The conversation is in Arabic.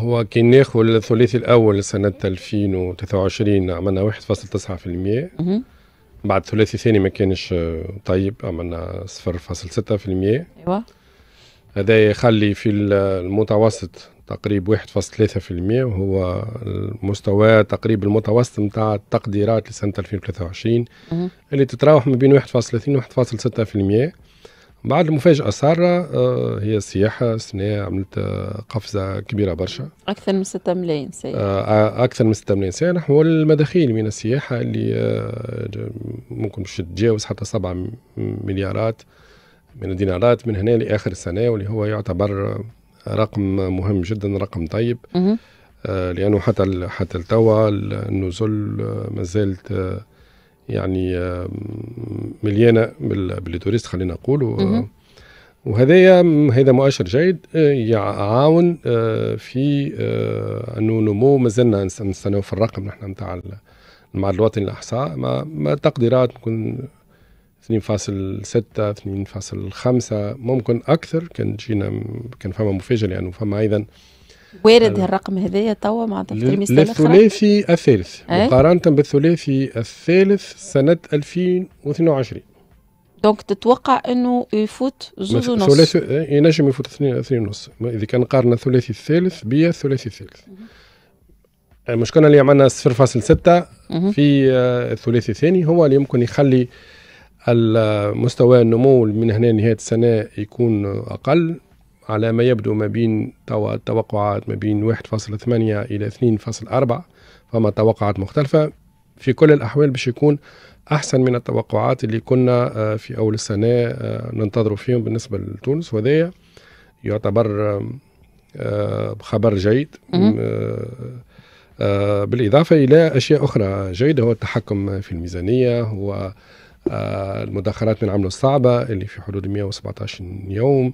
هو كي ناخذ الثلاثي الاول سنه 2023 عملنا 1.9% بعد الثلاثي الثاني ما كانش طيب عملنا 0.6% ايوه هذا يخلي في المتوسط تقريب 1.3% وهو المستوى تقريب المتوسط نتاع التقديرات لسنه 2023 اللي تتراوح ما بين 1.30 و 1.6% بعد المفاجأة سارة آه، هي السياحة السنة عملت آه، قفزة كبيرة برشا أكثر من 6 ملايين سياحة آه، أكثر من 6 ملايين سياحة نحو المداخيل من السياحة اللي ممكن مش تتجاوز حتى 7 مليارات من الدينارات من هنا لآخر السنة واللي هو يعتبر رقم مهم جدا رقم طيب لأنه حتى حتى التوا النزول ما زالت يعني مليانه بالتوريست خلينا نقول وهذا هذا مؤشر جيد آه، يعاون آه، في آه، انه نمو مازلنا نستناو في الرقم نحن نتاع المعهد الوطني الاحصاء ما تقديرات ممكن 2.6 2.5 ممكن اكثر كان جينا كان فما مفاجاه لانه يعني فما ايضا وارد هالرقم هذايا توا مع الترميس للثلاثي الثالث إيه؟ مقارنة بالثلاثي الثالث سنة 2022 دونك تتوقع انه يفوت زوز ونص ثلاث إيه، ينجم يفوت اثنين اثنين ونص اذا كان قارن الثلاثي الثالث بالثلاثي الثالث المشكلة اللي عملنا 0.6 في آه، الثلاثي الثاني هو اللي يمكن يخلي مستوى النمو من هنا نهاية السنة يكون أقل على ما يبدو ما بين توقعات ما بين 1.8 إلى 2.4 فما توقعات مختلفة في كل الأحوال باش يكون أحسن من التوقعات اللي كنا آه، في أول السنة آه، ننتظروا فيهم بالنسبة لتونس وهذا يعتبر آه، خبر جيد بالإضافة إلى أشياء أخرى جيدة هو التحكم في الميزانية هو المدخرات من عمله الصعبة اللي في حدود 117 يوم